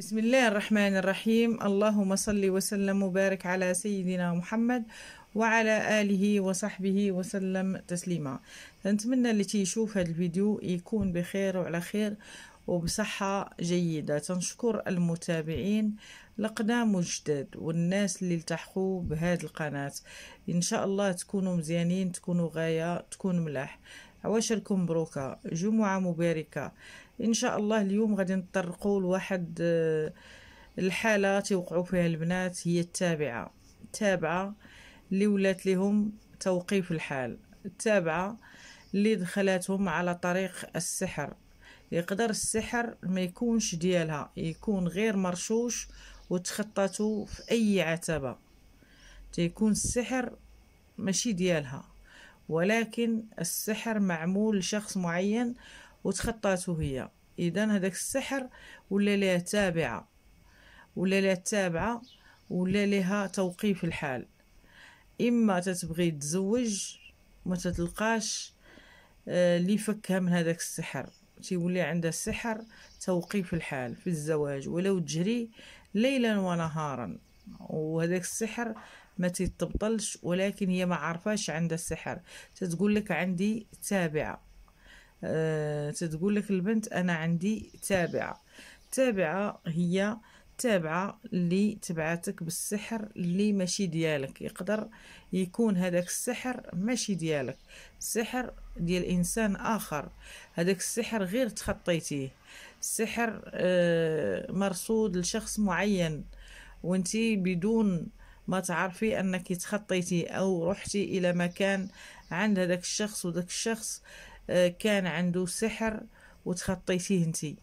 بسم الله الرحمن الرحيم اللهم صل وسلم وبارك على سيدنا محمد وعلى آله وصحبه وسلم تسليما نتمنى اللي تيشوف هذا الفيديو يكون بخير وعلى خير وبصحة جيدة تنشكر المتابعين القدام جداد والناس اللي التحقوا بهذه القناة إن شاء الله تكونوا مزيانين تكونوا غاية تكون ملاح عواشركم مبروكة جمعة مباركة إن شاء الله اليوم غادي نطرقوا لواحد آه، الحالة توقعوا فيها البنات هي التابعة التابعة اللي ولات لهم توقيف الحال التابعة اللي دخلاتهم على طريق السحر يقدر السحر ما يكونش ديالها يكون غير مرشوش وتخططوا في أي عتبة تيكون السحر ماشي ديالها ولكن السحر معمول لشخص معين وتخطاته هي اذا هذاك السحر ولا ليه تابعه ولا ليه تابعه ولا لها توقيف الحال اما تتبغي تزوج ما تتلقاش آه، اللي يفكها من هذاك السحر تيولي عندها السحر توقيف الحال في الزواج ولو تجري ليلا ونهارا وهذاك السحر ما تتبطلش ولكن هي ما عارفاش عندها السحر تتقول لك عندي تابعه أه تتقول لك البنت انا عندي تابعه تابعه هي تابعه اللي تبعتك بالسحر اللي ماشي ديالك يقدر يكون هذاك السحر ماشي ديالك سحر ديال انسان اخر هذاك السحر غير تخطيتيه السحر أه مرصود لشخص معين وانتي بدون ما تعرفي انك تخطيتي او رحتي الى مكان عند هذاك الشخص وذاك الشخص آه، كان عنده سحر وتخطيتيه انتي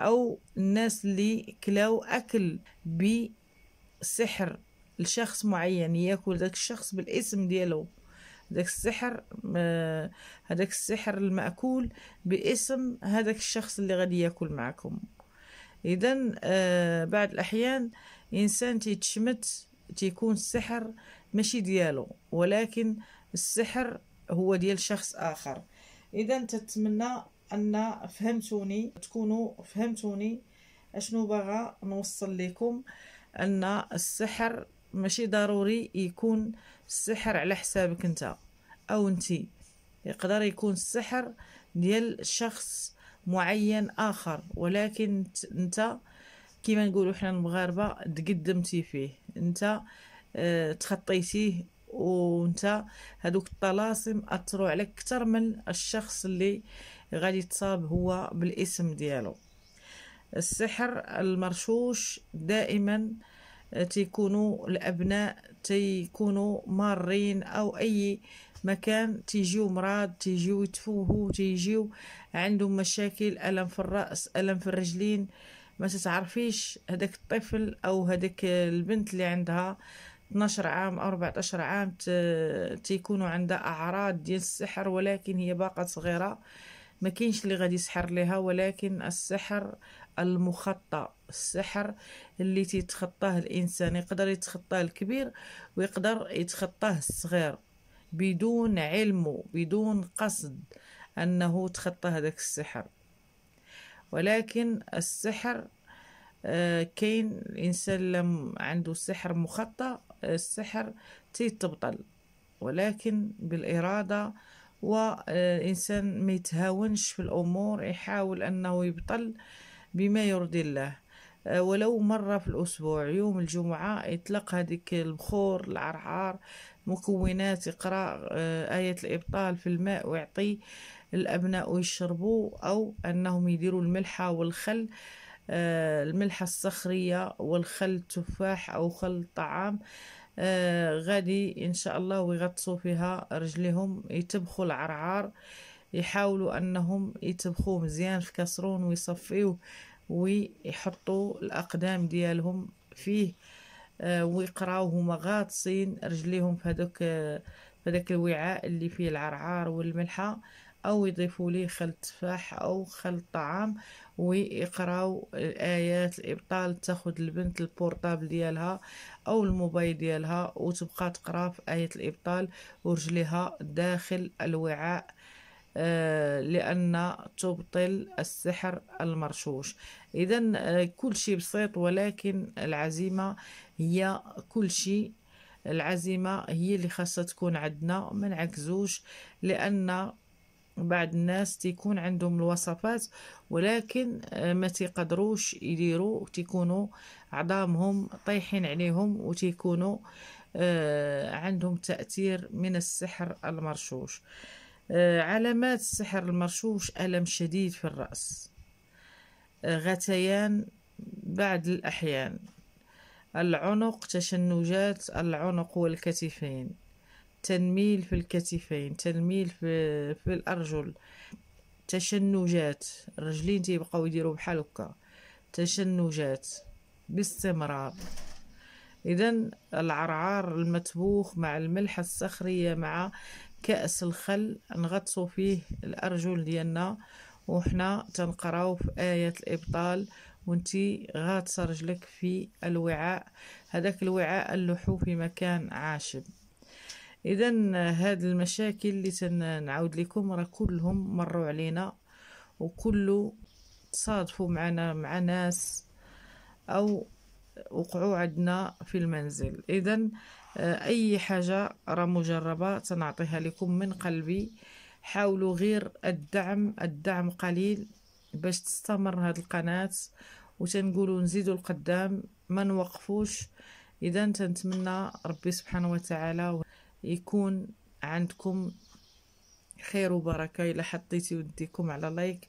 او الناس اللي كلاو اكل بسحر لشخص معين ياكل ذاك الشخص بالاسم ديالو ذاك السحر آه، هذاك السحر المأكول باسم هذاك الشخص اللي غادي ياكل معكم اذا آه، بعض الاحيان انسان تيتشمت تيكون السحر ماشي ديالو ولكن السحر هو ديال شخص اخر اذا تتمنى ان فهمتوني تكونوا فهمتوني اشنو باغا نوصل لكم ان السحر ماشي ضروري يكون السحر على حسابك انت او انت يقدر يكون السحر ديال شخص معين اخر ولكن انت كيما نقولوا حنا المغاربه تقدمتي فيه انت آه، تخطيتيه وانت هذوك الطلاسم اثروا عليك اكثر من الشخص اللي غادي يتصاب هو بالاسم ديالو السحر المرشوش دائما آه، تيكونوا الابناء تيكونوا مارين او اي مكان تيجيو مراد تيجيو يتفوهوا تيجيو عندهم مشاكل الم في الراس الم في الرجلين ما تتعرفيش هداك الطفل او هداك البنت اللي عندها 12 عام او 14 عام تيكونوا عندها اعراض ديال السحر ولكن هي باقا صغيره ما كاينش اللي غادي يسحر لها ولكن السحر المخطى السحر اللي تيتخطاه الانسان يقدر يتخطاه الكبير ويقدر يتخطاه الصغير بدون علمه بدون قصد انه تخطى هذاك السحر ولكن السحر آه، كاين الانسان لم عنده سحر مخطى السحر تيتبطل ولكن بالاراده والانسان آه، ما يتهاونش في الامور يحاول انه يبطل بما يرضي الله آه، ولو مرة في الأسبوع يوم الجمعة يطلق هذيك البخور العرعار مكونات يقرأ آية الإبطال في الماء ويعطي الأبناء يشربوا أو أنهم يديروا الملحة والخل آه، الملحة الصخرية والخل تفاح أو خل طعام آه، غادي إن شاء الله ويغطسوا فيها رجليهم يتبخوا العرعار يحاولوا أنهم يتبخوا مزيان في كسرون ويصفيوه ويحطوا الأقدام ديالهم فيه آه، ويقراو هما غاطسين رجليهم في هذاك في هذاك الوعاء اللي فيه العرعار والملحه أو يضيفوا ليه خل تفاح أو خل طعام ويقراو الآيات الإبطال تاخد البنت البورطابل ديالها أو الموبايل ديالها وتبقى تقرا في آية الإبطال ورجليها داخل الوعاء آه، لأن تبطل السحر المرشوش إذا آه، كل شيء بسيط ولكن العزيمة هي كل شيء العزيمة هي اللي خاصها تكون عندنا ما نعكزوش لأن بعض الناس تيكون عندهم الوصفات ولكن آه، ما تيقدروش يديروا تيكونوا عظامهم طايحين عليهم وتيكونوا آه، عندهم تأثير من السحر المرشوش آه، علامات السحر المرشوش ألم شديد في الرأس غثيان بعد الأحيان العنق تشنجات العنق والكتفين تنميل في الكتفين تنميل في, في الأرجل تشنجات الرجلين تيبقاو يديروا بحال هكا تشنجات باستمرار اذا العرعار المطبوخ مع الملح الصخريه مع كاس الخل نغطسو فيه الارجل ديالنا وحنا تنقراو في ايه الابطال وانتي غاطسه رجلك في الوعاء هذاك الوعاء اللحو في مكان عاشب اذا هاد المشاكل اللي تنعاود لكم راه كلهم مروا علينا وكله تصادفوا معنا مع ناس او وقعوا عندنا في المنزل اذا آه، اي حاجه راه مجربه تنعطيها لكم من قلبي حاولوا غير الدعم الدعم قليل باش تستمر هاد القناه وتنقولوا نزيدوا القدام ما نوقفوش اذا تنتمنى ربي سبحانه وتعالى يكون عندكم خير وبركه الا حطيتي وديكم على لايك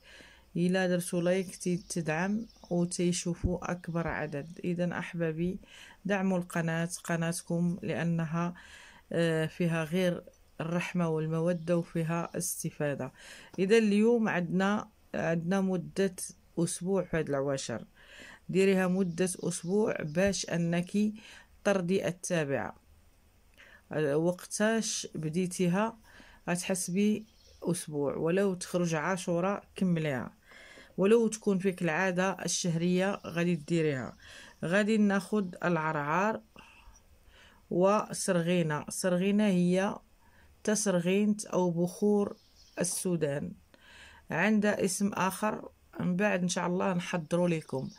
الا درتو لايك تدعم وتيشوفوا اكبر عدد اذا احبابي دعموا القناه قناتكم لانها آه، فيها غير الرحمه والموده وفيها استفاده اذا اليوم عندنا عندنا مده اسبوع في هاد العواشر ديريها مده اسبوع باش انك طردي التابعه وقتاش بديتيها غتحسبي اسبوع ولو تخرج عاشورة كمليها ولو تكون فيك العاده الشهريه غادي ديريها غادي ناخد العرعار وسرغينه سرغينه هي تسرغينت او بخور السودان عندها اسم اخر من بعد ان شاء الله نحضروا لكم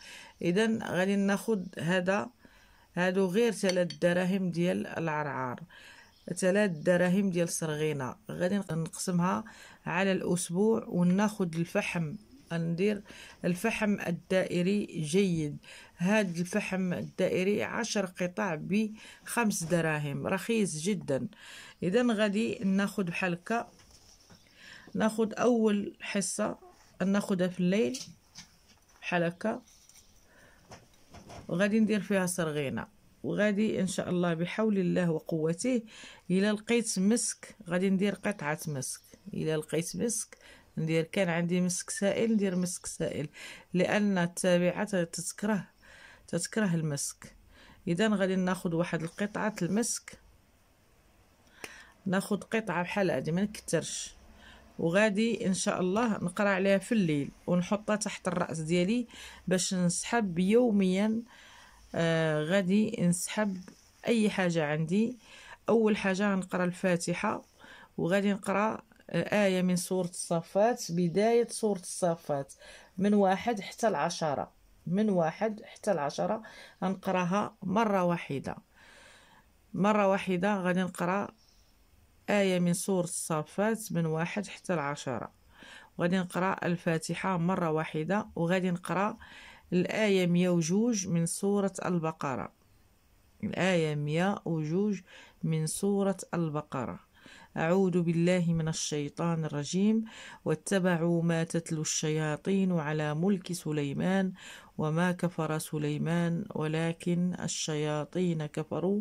اذا غادي ناخد هذا هادو غير ثلاث دراهم ديال العرعار ثلاث دراهم ديال السرغينه غادي نقسمها على الاسبوع وناخد الفحم ندير الفحم الدائري جيد هاد الفحم الدائري عشر قطع بخمس دراهم رخيص جدا اذا غادي ناخد بحال هكا ناخد اول حصه ناخدها في الليل بحال هكا وغادي ندير فيها سرغينه وغادي ان شاء الله بحول الله وقوته الى لقيت مسك غادي ندير قطعه مسك الى لقيت مسك ندير كان عندي مسك سائل ندير مسك سائل لان التابعه تتكره تتكره المسك اذا غادي ناخذ واحد القطعه المسك ناخذ قطعه بحال هذه ما نكثرش وغادي ان شاء الله نقرا عليها في الليل ونحطها تحت الراس ديالي باش نسحب يوميا آه غادي نسحب اي حاجه عندي اول حاجه غنقرا الفاتحه وغادي نقرا آه، آية من سورة الصفات بداية سورة الصفات من واحد حتى العشرة من واحد حتى العشرة غنقراها مرة واحدة مرة واحدة غادي نقرأ آية من سور الصافات من واحد حتى العشرة وغادي نقرأ الفاتحة مرة واحدة وغادي نقرأ الآية مية وجوج من سورة البقرة الآية مية وجوج من سورة البقرة أعوذ بالله من الشيطان الرجيم واتبعوا ما تتلو الشياطين على ملك سليمان وما كفر سليمان ولكن الشياطين كفروا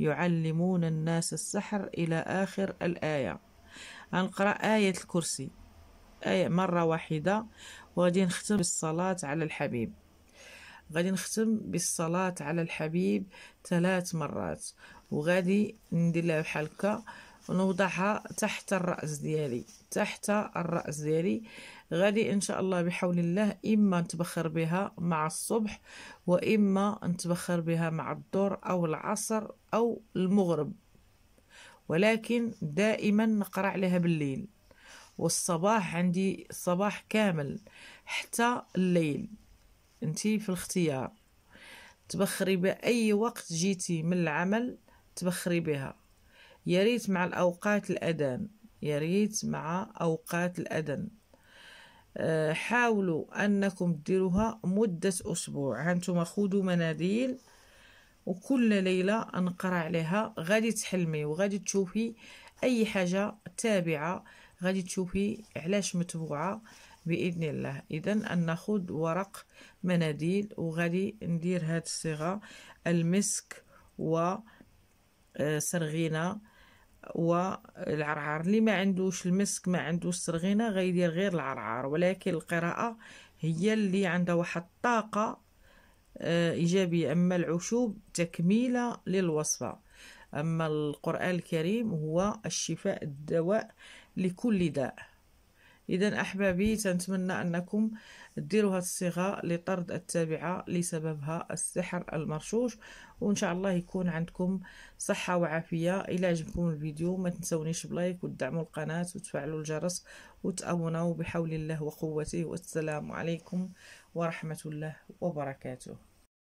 يعلمون الناس السحر إلى آخر الآية هنقرأ آية الكرسي آية مرة واحدة وغادي نختم بالصلاة على الحبيب غادي نختم بالصلاة على الحبيب ثلاث مرات وغادي ندير لها بحال هكا ونوضعها تحت الرأس ديالي تحت الرأس ديالي غادي إن شاء الله بحول الله إما نتبخر بها مع الصبح وإما نتبخر بها مع الظهر أو العصر أو المغرب ولكن دائما نقرا عليها بالليل والصباح عندي صباح كامل حتى الليل انتي في الاختيار تبخري بأي وقت جيتي من العمل تبخري بها يا ريت مع الأوقات الأذان يا ريت مع أوقات الأذان أه، حاولوا أنكم ديروها مدة أسبوع هانتوما خدوا مناديل وكل ليلة نقرا عليها غادي تحلمي وغادي تشوفي أي حاجة تابعة غادي تشوفي علاش متبوعة بإذن الله إذن أن ناخد ورق مناديل وغادي ندير هاد الصيغة المسك و سرغينه والعرعار اللي ما عندوش المسك ما عندوش سرغينة غيدير غير العرعار ولكن القراءه هي اللي عندها واحد الطاقه آه، ايجابيه اما العشوب تكميله للوصفه اما القران الكريم هو الشفاء الدواء لكل داء اذا احبابي تنتمنى انكم ديروا هاد الصيغه لطرد التابعه لسببها السحر المرشوش وان شاء الله يكون عندكم صحه وعافيه الى عجبكم الفيديو ما تنسونيش بلايك وتدعموا القناه وتفعلوا الجرس وتابوناو بحول الله وقوته والسلام عليكم ورحمه الله وبركاته